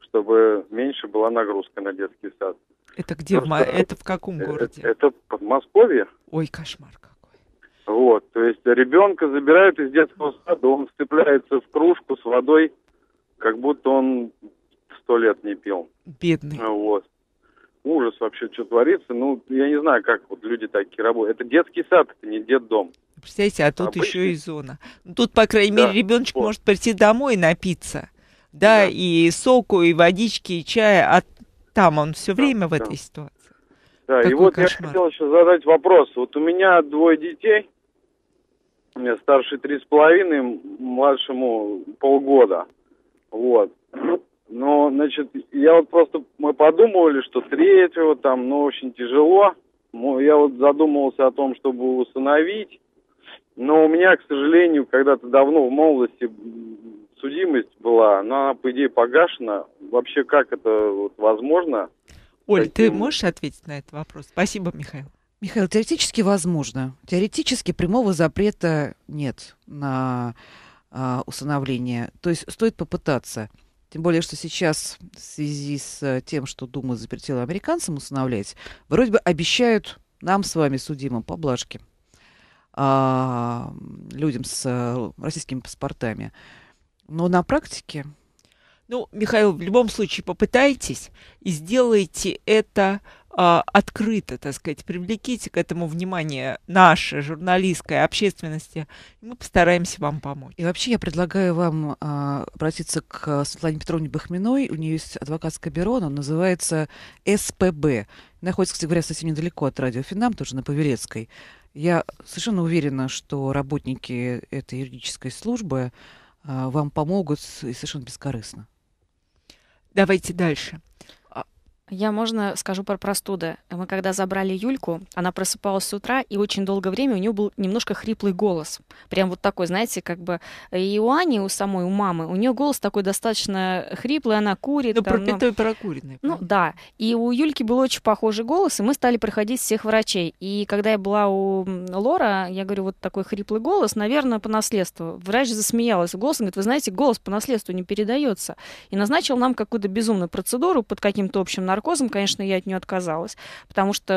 чтобы меньше была нагрузка на детский сад. Это где? Просто... Это в каком э, городе? Это, это Подмосковье. Ой, кошмар какой. Вот, то есть ребенка забирают из детского сада, он вцепляется в кружку с водой, как будто он сто лет не пил. Бедный. Вот. Ужас вообще, что творится. Ну, я не знаю, как вот люди такие работают. Это детский сад, это не дом. Представляете, а тут Обычный. еще и зона. Ну, тут, по крайней да. мере, ребеночек вот. может прийти домой и напиться. Да, да, и соку, и водички, и чая, а там он все время да, в этой ситуации. Да, Какой и вот кошмар. я хотел еще задать вопрос. Вот у меня двое детей, У меня старший три с половиной, младшему полгода. Вот. (clears throat) но ну, значит, я вот просто, мы подумывали, что третьего там, ну, очень тяжело. Ну, я вот задумывался о том, чтобы усыновить. Но у меня, к сожалению, когда-то давно в молодости судимость была, но она, по идее, погашена. Вообще, как это вот, возможно? Оль, Таким... ты можешь ответить на этот вопрос? Спасибо, Михаил. Михаил, теоретически возможно. Теоретически прямого запрета нет на а, усыновления. То есть стоит попытаться. Тем более, что сейчас в связи с тем, что Дума запретила американцам усыновлять, вроде бы обещают нам с вами, судимым, поблажки а, людям с а, российскими паспортами. Но на практике... Ну, Михаил, в любом случае попытайтесь и сделайте это а, открыто, так сказать, привлеките к этому внимание нашей журналистской общественности, и мы постараемся вам помочь. И вообще я предлагаю вам а, обратиться к Светлане Петровне Бахминой, у нее есть адвокатское бюро, оно называется СПБ, находится, кстати говоря, совсем недалеко от радио Финам, тоже на Павелецкой. Я совершенно уверена, что работники этой юридической службы а, вам помогут и совершенно бескорыстно. Давайте дальше. Я, можно, скажу про простуды. Мы когда забрали Юльку, она просыпалась с утра, и очень долгое время у нее был немножко хриплый голос. Прям вот такой, знаете, как бы и у Ани, у самой, у мамы, у нее голос такой достаточно хриплый, она курит. Ну, пропитывая, но... прокуренный. Ну, ну да. И у Юльки был очень похожий голос, и мы стали проходить всех врачей. И когда я была у Лора, я говорю, вот такой хриплый голос, наверное, по наследству. Врач засмеялась в голос, говорит, вы знаете, голос по наследству не передается. И назначил нам какую-то безумную процедуру под каким-то общим наркотиком, наркозом, конечно, я от нее отказалась, потому что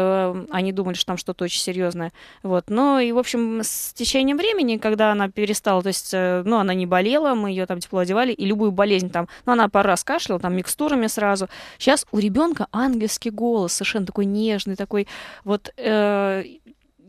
э, они думали, что там что-то очень серьезное. Вот. Но и, в общем, с течением времени, когда она перестала, то есть, э, ну, она не болела, мы ее там тепло одевали, и любую болезнь там, ну, она пару раз кашляла, там, микстурами сразу. Сейчас у ребенка ангельский голос, совершенно такой нежный, такой вот э,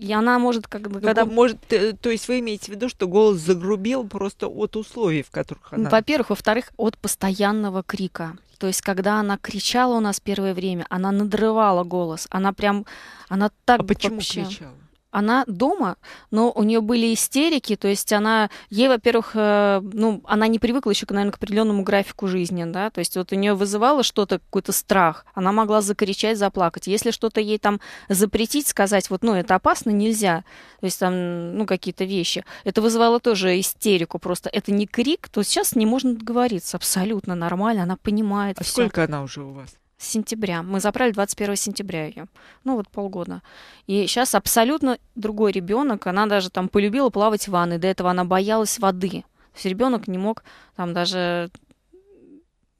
и она может как бы... когда... Может, э, то есть вы имеете в виду, что голос загрубел просто от условий, в которых она... во-первых. Во-вторых, от постоянного крика. То есть, когда она кричала у нас первое время, она надрывала голос. Она прям... Она так а почему вообще... кричала? она дома, но у нее были истерики, то есть она, ей, во-первых, э, ну, она не привыкла еще, наверное, к определенному графику жизни, да, то есть вот у нее вызывало что-то, какой-то страх, она могла закричать, заплакать. Если что-то ей там запретить, сказать, вот, ну, это опасно, нельзя, то есть там, ну, какие-то вещи, это вызывало тоже истерику, просто это не крик, то сейчас не можно договориться, абсолютно нормально, она понимает. А всё. сколько она уже у вас? с сентября. Мы забрали 21 сентября ее. Ну, вот полгода. И сейчас абсолютно другой ребенок. Она даже там полюбила плавать в ванной. До этого она боялась воды. То есть ребенок не мог там даже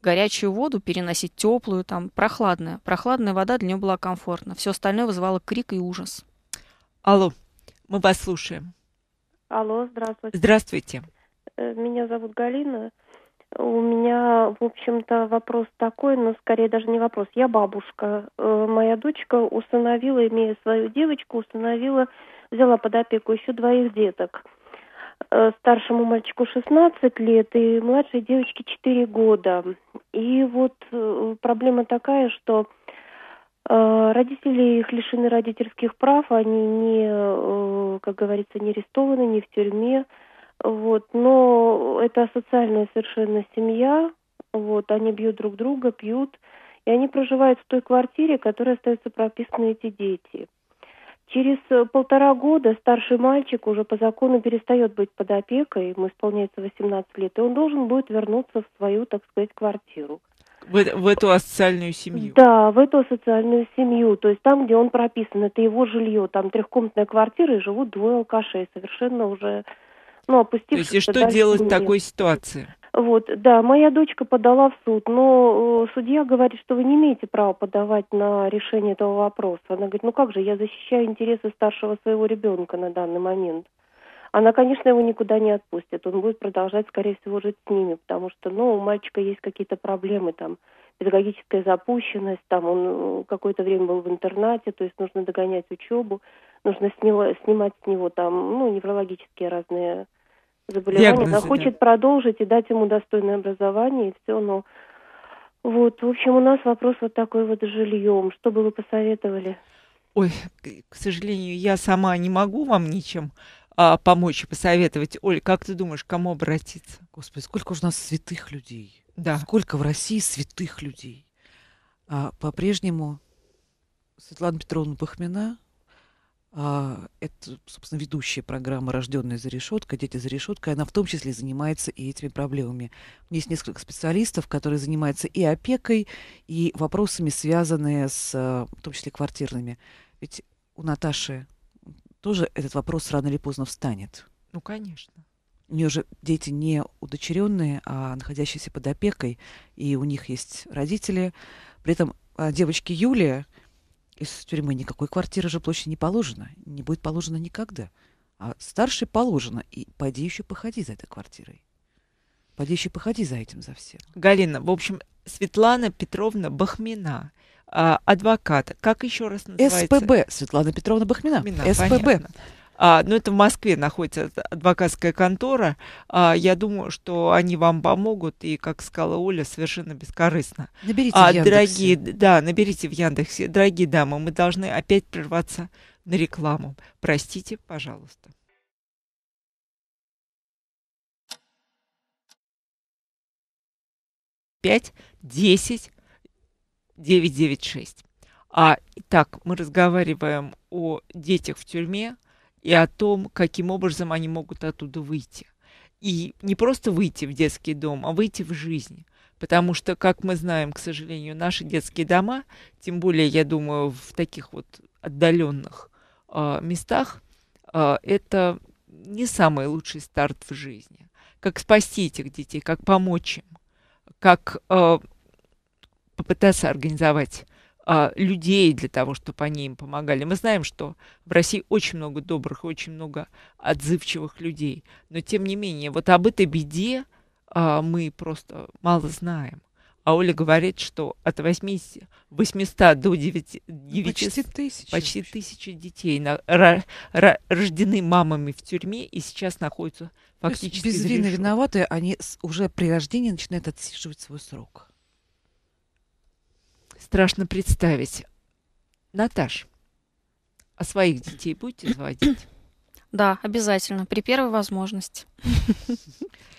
горячую воду переносить теплую, там прохладная. Прохладная вода для нее была комфортна. Все остальное вызывало крик и ужас. Алло, мы вас слушаем. Алло, здравствуйте. Здравствуйте. Э, меня зовут Галина. У меня, в общем-то, вопрос такой, но скорее даже не вопрос. Я бабушка. Э, моя дочка установила, имея свою девочку, установила, взяла под опеку еще двоих деток. Э, старшему мальчику 16 лет и младшей девочке 4 года. И вот э, проблема такая, что Родители их лишены родительских прав, они не, как говорится, не арестованы, не в тюрьме. Вот, но это социальная совершенно семья, вот, они бьют друг друга, пьют, и они проживают в той квартире, в которой остаются прописаны эти дети. Через э, полтора года старший мальчик уже по закону перестает быть под опекой, ему исполняется 18 лет, и он должен будет вернуться в свою, так сказать, квартиру. В, в эту социальную семью? Да, в эту социальную семью, то есть там, где он прописан, это его жилье, там трехкомнатная квартира, и живут двое алкашей, совершенно уже ну, опустившись... То есть, и что делать в такой ситуации? Вот, да, моя дочка подала в суд, но э, судья говорит, что вы не имеете права подавать на решение этого вопроса. Она говорит, ну как же, я защищаю интересы старшего своего ребенка на данный момент. Она, конечно, его никуда не отпустит, он будет продолжать, скорее всего, жить с ними, потому что, ну, у мальчика есть какие-то проблемы, там, педагогическая запущенность, там, он э, какое-то время был в интернате, то есть нужно догонять учебу, нужно с него, снимать с него, там, ну, неврологические разные заболевание, Диагнозы, хочет да. продолжить и дать ему достойное образование и все, но вот, в общем, у нас вопрос вот такой вот с жильем. Что бы вы посоветовали? Ой, к сожалению, я сама не могу вам ничем а, помочь и посоветовать. Оль, как ты думаешь, к кому обратиться? Господи, сколько же у нас святых людей. Да. Сколько в России святых людей. А по-прежнему Светлана Петровна Бахмина а, это, собственно, ведущая программа «Рожденная за решеткой», «Дети за решеткой». Она в том числе занимается и этими проблемами. Есть несколько специалистов, которые занимаются и опекой, и вопросами, связанные с, а, в том числе, квартирными. Ведь у Наташи тоже этот вопрос рано или поздно встанет. Ну, конечно. У нее же дети не удочеренные, а находящиеся под опекой, и у них есть родители. При этом а, девочки Юлия, из тюрьмы никакой квартиры же площади не положено. Не будет положено никогда. А старшей положено. И пойди еще походи за этой квартирой. пойди еще походи за этим, за всем. Галина, в общем, Светлана Петровна Бахмина, а, адвокат. Как еще раз называется? СПБ. Светлана Петровна Бахмина. Бахмина СПБ. Понятно. А, но ну, это в Москве находится адвокатская контора. А, я думаю, что они вам помогут, и, как сказала Оля, совершенно бескорыстно. Наберите а, в Яндексе. Дорогие, да, наберите в Яндексе. Дорогие дамы, мы должны опять прерваться на рекламу. Простите, пожалуйста. пять десять девять девять шесть. А, так мы разговариваем о детях в тюрьме, и о том, каким образом они могут оттуда выйти. И не просто выйти в детский дом, а выйти в жизнь. Потому что, как мы знаем, к сожалению, наши детские дома, тем более, я думаю, в таких вот отдаленных э, местах, э, это не самый лучший старт в жизни. Как спасти этих детей, как помочь им, как э, попытаться организовать а, людей для того, чтобы они им помогали. Мы знаем, что в России очень много добрых, очень много отзывчивых людей. Но тем не менее, вот об этой беде а, мы просто мало знаем. А Оля говорит, что от 80, 800 до 9, 9 ну, почти, тысячи, почти тысячи детей на, ра, ра, рождены мамами в тюрьме и сейчас находятся фактически без вины виноваты, они уже при рождении начинают отсиживать свой срок. Страшно представить. Наташ, а своих детей будете заводить? Да, обязательно, при первой возможности.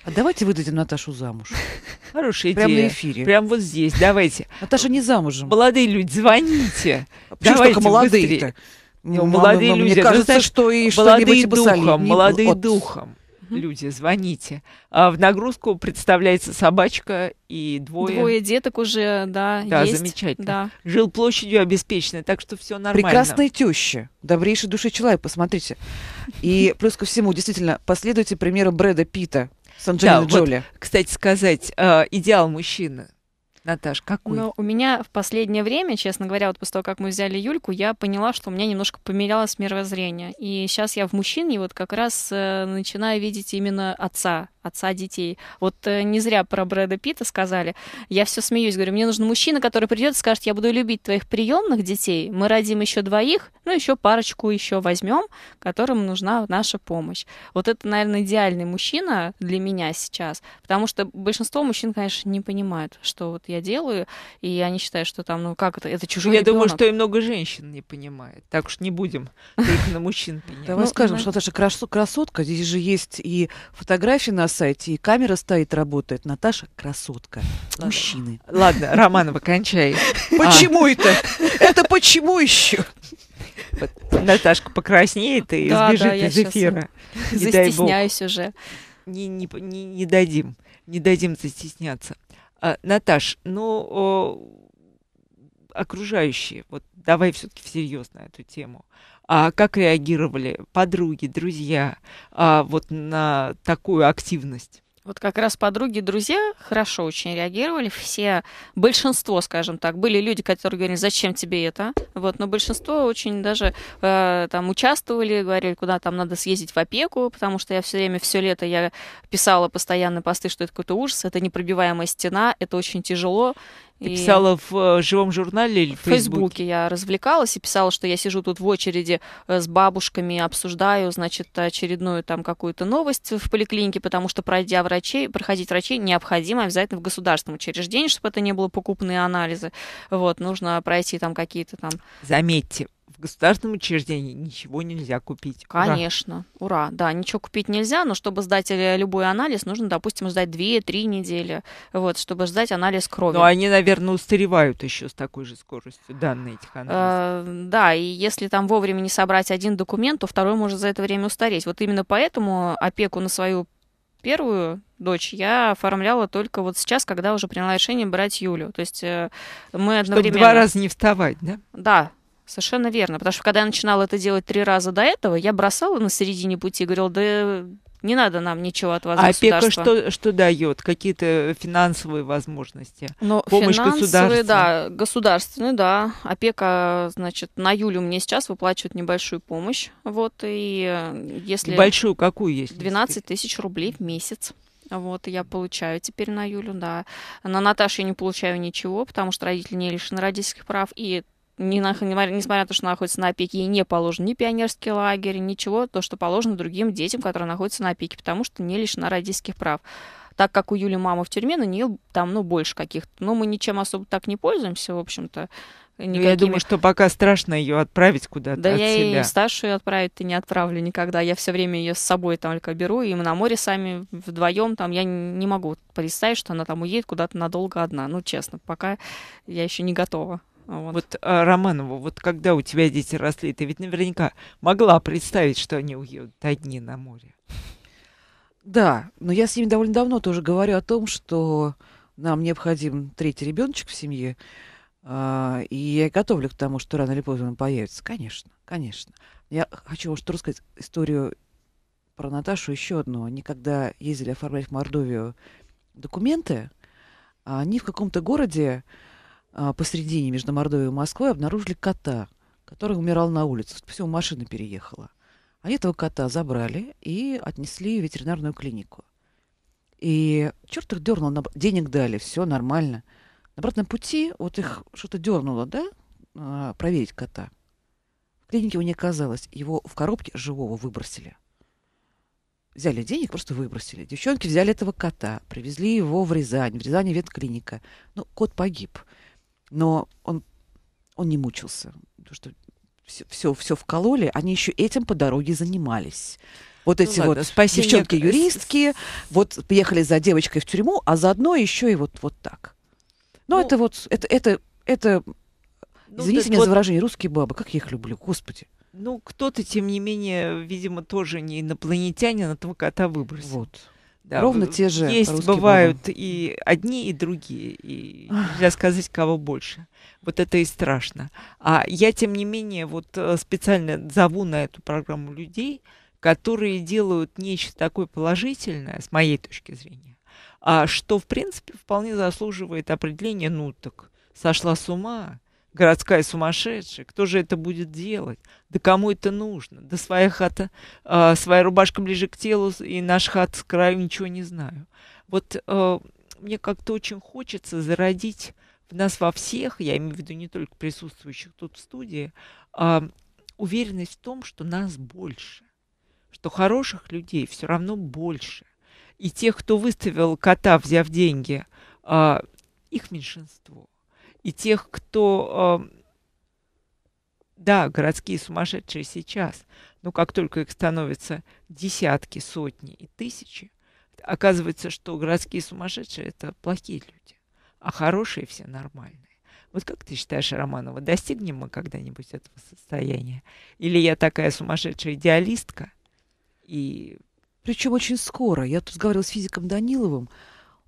А давайте выдадим Наташу замуж. Хорошая идея. Прямо на эфире. Прямо вот здесь, давайте. Наташа не замужем. Молодые люди, звоните. А почему молодые-то? Ну, молодые люди. Мне ну, кажется, что и что-нибудь молодые духом, молодые духом люди, звоните. А в нагрузку представляется собачка и двое. Двое деток уже, да, да есть. замечательно. Да. Жил площадью обеспечена, так что все нормально. Прекрасная теща, добрейшей души человек, посмотрите. И плюс ко всему, действительно, последуйте примеру Брэда Питта с Анджелиной да, Джоли. Вот, кстати сказать, а, идеал мужчины – Наташ, какой? Ну, у меня в последнее время, честно говоря, вот после того, как мы взяли Юльку, я поняла, что у меня немножко поменялось мировоззрение. И сейчас я в мужчине вот как раз э, начинаю видеть именно отца отца детей. Вот э, не зря про Брэда Питта сказали. Я все смеюсь, говорю, мне нужен мужчина, который придет и скажет, я буду любить твоих приемных детей, мы родим еще двоих, ну еще парочку еще возьмем, которым нужна наша помощь. Вот это, наверное, идеальный мужчина для меня сейчас, потому что большинство мужчин, конечно, не понимают, что вот я делаю, и они считают, что там, ну как это, это чужой Я ребенок. думаю, что и много женщин не понимает, так уж не будем (laughs) на мужчин пенять. Давай ну, скажем, ну. что Наташа красотка, здесь же есть и фотографии нас сайте, и камера стоит, работает. Наташа красотка. Ладно. Мужчины. Ладно, Романова, кончай. А. Почему это? Это почему еще? Наташка покраснеет и да, сбежит из эфира. Застесняюсь уже. Не, не, не, не дадим. Не дадим застесняться. А, Наташ, ну окружающие, вот давай все-таки всерьез на эту тему а, как реагировали подруги, друзья а, вот на такую активность? Вот как раз подруги друзья хорошо очень реагировали. Все, большинство, скажем так, были люди, которые говорили, зачем тебе это? Вот, но большинство очень даже э, там участвовали, говорили, куда там надо съездить в опеку, потому что я все время, все лето я писала постоянно посты, что это какой-то ужас, это непробиваемая стена, это очень тяжело, ты и... писала в э, живом журнале или в Фейсбуке? В Фейсбуке я развлекалась и писала, что я сижу тут в очереди э, с бабушками, обсуждаю, значит, очередную там какую-то новость в поликлинике, потому что, пройдя врачей, проходить врачей необходимо обязательно в государственном учреждении, чтобы это не было покупные анализы. Вот, нужно пройти там какие-то там... Заметьте, в государственном учреждении ничего нельзя купить. Конечно. Ура. Ура. Да, ничего купить нельзя, но чтобы сдать э, любой анализ, нужно, допустим, ждать 2-3 недели, вот, чтобы сдать анализ крови. Но ну, они, наверное, устаревают еще с такой же скоростью данные этих анализов. Э, да, и если там вовремя не собрать один документ, то второй может за это время устареть. Вот именно поэтому опеку на свою первую дочь я оформляла только вот сейчас, когда уже приняла решение брать Юлю. То есть э, мы одновременно... Чтобы два раза не вставать, да? Да, Совершенно верно. Потому что когда я начинала это делать три раза до этого, я бросала на середине пути и говорила, да не надо нам ничего от вас. А опека что, что дает? Какие-то финансовые возможности? Но ну, Помощь финансовые, да, государственные, да. Опека, значит, на июле мне сейчас выплачивают небольшую помощь. Вот, и э, если... Большую какую есть? 12 тысяч рублей в месяц. Вот, я получаю теперь на Юлю, да. На Наташу я не получаю ничего, потому что родители не лишены родительских прав. И не на, несмотря на то, что она находится на опеке, ей не положен ни пионерский лагерь, ничего, то, что положено другим детям, которые находятся на опеке, потому что не лишена родительских прав. Так как у Юли мама в тюрьме, на нее там, ну, больше каких-то. Но ну, мы ничем особо так не пользуемся, в общем-то. Никакими. Ну, я думаю, что пока страшно ее отправить куда-то. Да, от я себя. и старшую отправить-то не отправлю никогда. Я все время ее с собой там только беру, и мы на море сами вдвоем там. Я не могу представить, что она там уедет куда-то надолго одна. Ну, честно, пока я еще не готова. Вот, вот а, Романова, вот когда у тебя дети росли, ты ведь наверняка могла представить, что они уедут одни на море. Да, но я с ними довольно давно тоже говорю о том, что нам необходим третий ребеночек в семье, а, и я готовлю к тому, что рано или поздно он появится. Конечно, конечно. Я хочу, может, рассказать историю про Наташу еще одну. Они когда ездили оформлять в Мордовию документы, они в каком-то городе а, посредине между Мордовией и Москвой обнаружили кота, который умирал на улице. Всего машина переехала. Они этого кота забрали и отнесли в ветеринарную клинику. И черт их дернул, денег дали, все нормально. На обратном пути вот их что-то дернуло, да, а, проверить кота. В клинике его не оказалось, его в коробке живого выбросили. Взяли денег, просто выбросили. Девчонки взяли этого кота, привезли его в Рязань, в Рязани ветклиника. Ну, кот погиб но он, он не мучился, потому что все, все, все вкололи, они еще этим по дороге занимались. Вот ну эти ладно, вот спасение... девчонки-юристки, вот поехали за девочкой в тюрьму, а заодно еще и вот, вот так. Но ну, ну, это вот, это, это, это, ну, извините меня вот... за выражение, русские бабы, как я их люблю, господи. Ну, кто-то, тем не менее, видимо, тоже не инопланетянин, этого кота выбросил. Вот. Да, Ровно те же. Есть, бывают богом. и одни, и другие. И нельзя сказать, кого больше. Вот это и страшно. А я, тем не менее, вот э, специально зову на эту программу людей, которые делают нечто такое положительное, с моей точки зрения, а что, в принципе, вполне заслуживает определения, ну так, сошла с ума, городская сумасшедшая. Кто же это будет делать? Да кому это нужно? Да своя хата, э, своя рубашка ближе к телу, и наш хат с краю ничего не знаю. Вот э, мне как-то очень хочется зародить в нас во всех, я имею в виду не только присутствующих тут в студии, э, уверенность в том, что нас больше, что хороших людей все равно больше. И тех, кто выставил кота, взяв деньги, э, их меньшинство – и тех, кто... Да, городские сумасшедшие сейчас, но как только их становится десятки, сотни и тысячи, оказывается, что городские сумасшедшие – это плохие люди, а хорошие все нормальные. Вот как ты считаешь, Романова, достигнем мы когда-нибудь этого состояния? Или я такая сумасшедшая идеалистка? И... Причем очень скоро. Я тут говорила с физиком Даниловым.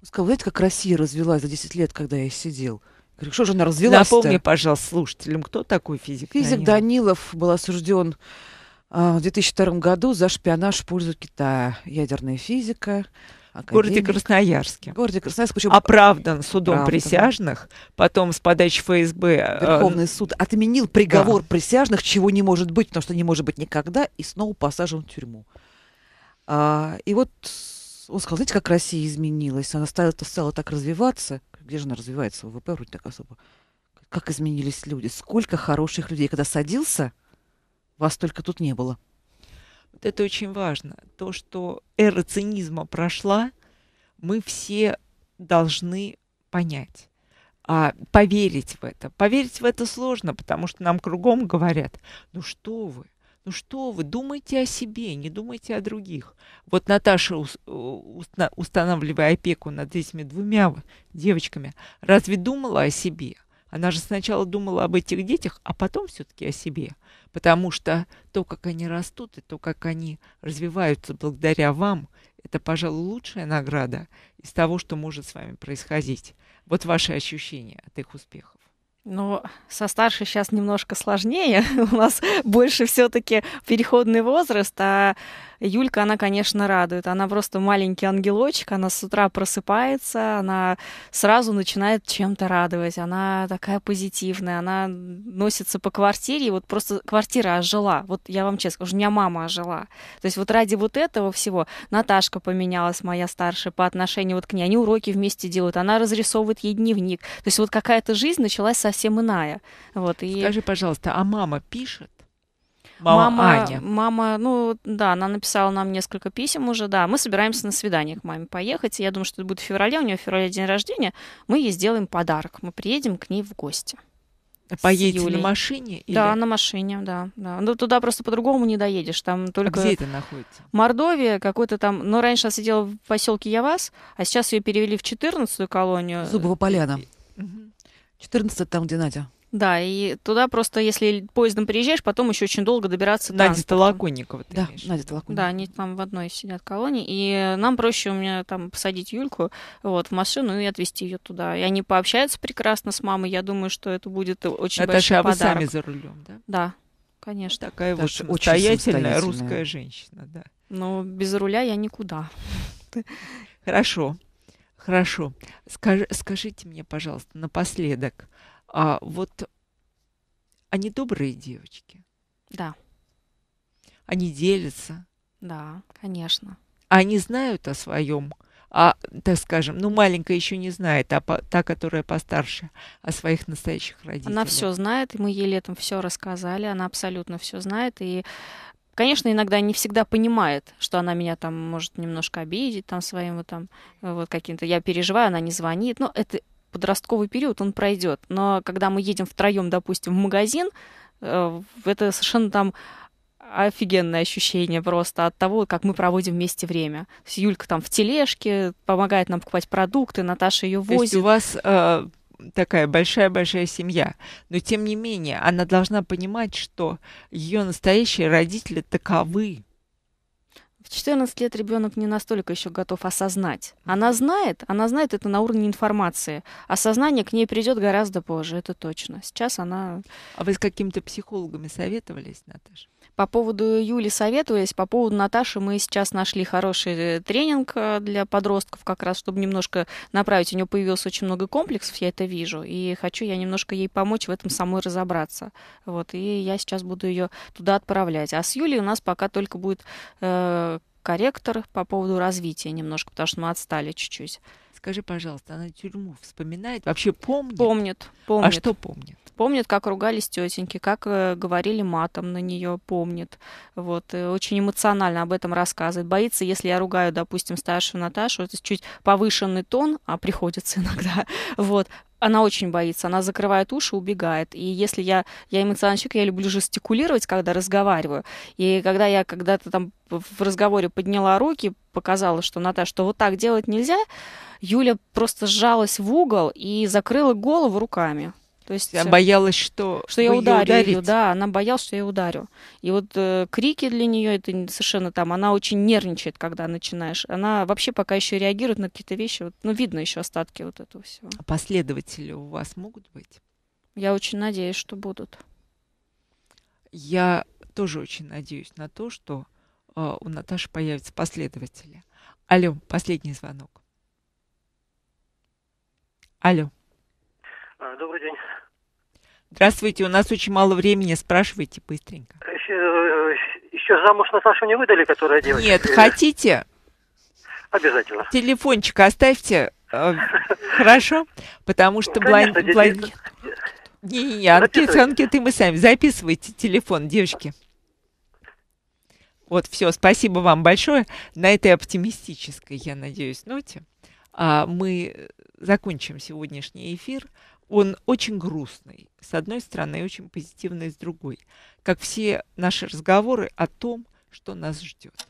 Он сказал, знаете, как Россия развелась за 10 лет, когда я сидел – Говорю, что же она развелась Напомни, пожалуйста, слушателям, кто такой физик? Физик Данилов, Данилов был осужден а, в 2002 году за шпионаж в пользу Китая. Ядерная физика. Академик. В городе Красноярске. В городе Красноярске. Причем... Оправдан судом Правда. присяжных, потом с подачи ФСБ... Э, Верховный э... суд отменил приговор да. присяжных, чего не может быть, потому что не может быть никогда, и снова посажен в тюрьму. А, и вот он сказал, знаете, как Россия изменилась? Она стала, стала так развиваться где же она развивается, ВВП вроде так особо. Как изменились люди, сколько хороших людей. Когда садился, вас только тут не было. Вот это очень важно. То, что эра цинизма прошла, мы все должны понять а, поверить в это. Поверить в это сложно, потому что нам кругом говорят, ну что вы, ну что вы, думайте о себе, не думайте о других. Вот Наташа, э, устанавливая опеку над этими двумя девочками, разве думала о себе? Она же сначала думала об этих детях, а потом все-таки о себе. Потому что то, как они растут, и то, как они развиваются благодаря вам, это, пожалуй, лучшая награда из того, что может с вами происходить. Вот ваши ощущения от их успехов. Ну, со старшей сейчас немножко сложнее. (laughs) У нас больше все-таки переходный возраст, а Юлька, она, конечно, радует. Она просто маленький ангелочек, она с утра просыпается, она сразу начинает чем-то радовать. Она такая позитивная, она носится по квартире, и вот просто квартира ожила. Вот я вам честно скажу, у меня мама ожила. То есть вот ради вот этого всего Наташка поменялась, моя старшая, по отношению вот к ней. Они уроки вместе делают, она разрисовывает ей дневник. То есть вот какая-то жизнь началась совсем иная. Вот, и... Скажи, пожалуйста, а мама пишет? Мама, мама Аня. Мама, ну да, она написала нам несколько писем уже, да. Мы собираемся на свидание к маме поехать. Я думаю, что это будет в феврале, у нее в феврале день рождения. Мы ей сделаем подарок. Мы приедем к ней в гости. Поедете на машине? Или... Да, на машине, да, да. Но ну, туда просто по-другому не доедешь. Там а только... А где это находится? Мордовия, какой-то там... Но ну, раньше я сидела в поселке Явас, а сейчас ее перевели в 14-ю колонию. Зубова поляна. 14 там, где Надя. Да, и туда просто, если поездом приезжаешь, потом еще очень долго добираться Надя Толоконникова, Да, имеешь. Надя Толоконникова. Да, они там в одной сидят колонии, и нам проще у меня там посадить Юльку вот, в машину и отвезти ее туда. И они пообщаются прекрасно с мамой, я думаю, что это будет очень Наташа, большой а подарок. а вы сами за рулем, да? Да, конечно. Такая Наташа вот самостоятельная, самостоятельная русская женщина, да. Но без руля я никуда. Хорошо, хорошо. скажите мне, пожалуйста, напоследок, а вот они добрые девочки. Да. Они делятся. Да, конечно. А они знают о своем, а, так скажем, ну, маленькая еще не знает, а по, та, которая постарше, о своих настоящих родителях. Она все знает, и мы ей летом все рассказали, она абсолютно все знает, и Конечно, иногда не всегда понимает, что она меня там может немножко обидеть там своим вот там вот каким-то. Я переживаю, она не звонит. Но это подростковый период он пройдет. Но когда мы едем втроем, допустим, в магазин, э, это совершенно там офигенное ощущение просто от того, как мы проводим вместе время. Юлька там в тележке помогает нам покупать продукты, Наташа ее возит. То есть у вас э, такая большая-большая семья, но тем не менее она должна понимать, что ее настоящие родители таковы в 14 лет ребенок не настолько еще готов осознать. Она знает, она знает это на уровне информации. Осознание к ней придет гораздо позже, это точно. Сейчас она... А вы с какими-то психологами советовались, Наташа? По поводу Юли советуясь, по поводу Наташи мы сейчас нашли хороший э, тренинг э, для подростков, как раз, чтобы немножко направить. У нее появилось очень много комплексов, я это вижу, и хочу я немножко ей помочь в этом самой разобраться. Вот, и я сейчас буду ее туда отправлять. А с Юлей у нас пока только будет э, корректор по поводу развития немножко, потому что мы отстали чуть-чуть. Скажи, пожалуйста, она тюрьму вспоминает? Вообще помнит? Помнит. А помнит. А что помнит? Помнит, как ругались тетеньки, как э, говорили матом на нее, помнит. Вот, и э, очень эмоционально об этом рассказывает. Боится, если я ругаю, допустим, старшую Наташу, это чуть повышенный тон, а приходится (laughs) иногда, вот, она очень боится, она закрывает уши, убегает. И если я, я эмоциональный человек, я люблю жестикулировать, когда разговариваю. И когда я когда-то там в разговоре подняла руки, показала, что Наташа, что вот так делать нельзя, Юля просто сжалась в угол и закрыла голову руками. То есть, я э, боялась, что, что я ударю ее, ее, да, она боялась, что я ударю. И вот э, крики для нее это совершенно там, она очень нервничает, когда начинаешь. Она вообще пока еще реагирует на какие-то вещи, вот, ну видно еще остатки вот этого всего. А последователи у вас могут быть? Я очень надеюсь, что будут. Я тоже очень надеюсь на то, что э, у Наташи появятся последователи. Алло, последний звонок. Алло. А, добрый день. Здравствуйте, у нас очень мало времени, спрашивайте быстренько. Еще, э, еще замуж Наташу не выдали, которая девочка? Нет, хотите? Обязательно. Телефончик оставьте, э, хорошо? Потому что блондинки... Не-не-не, анкеты, анкеты мы сами. Записывайте телефон, девочки. Вот, все, спасибо вам большое. На этой оптимистической, я надеюсь, ноте а, мы закончим сегодняшний эфир. Он очень грустный, с одной стороны, и очень позитивный, с другой. Как все наши разговоры о том, что нас ждет.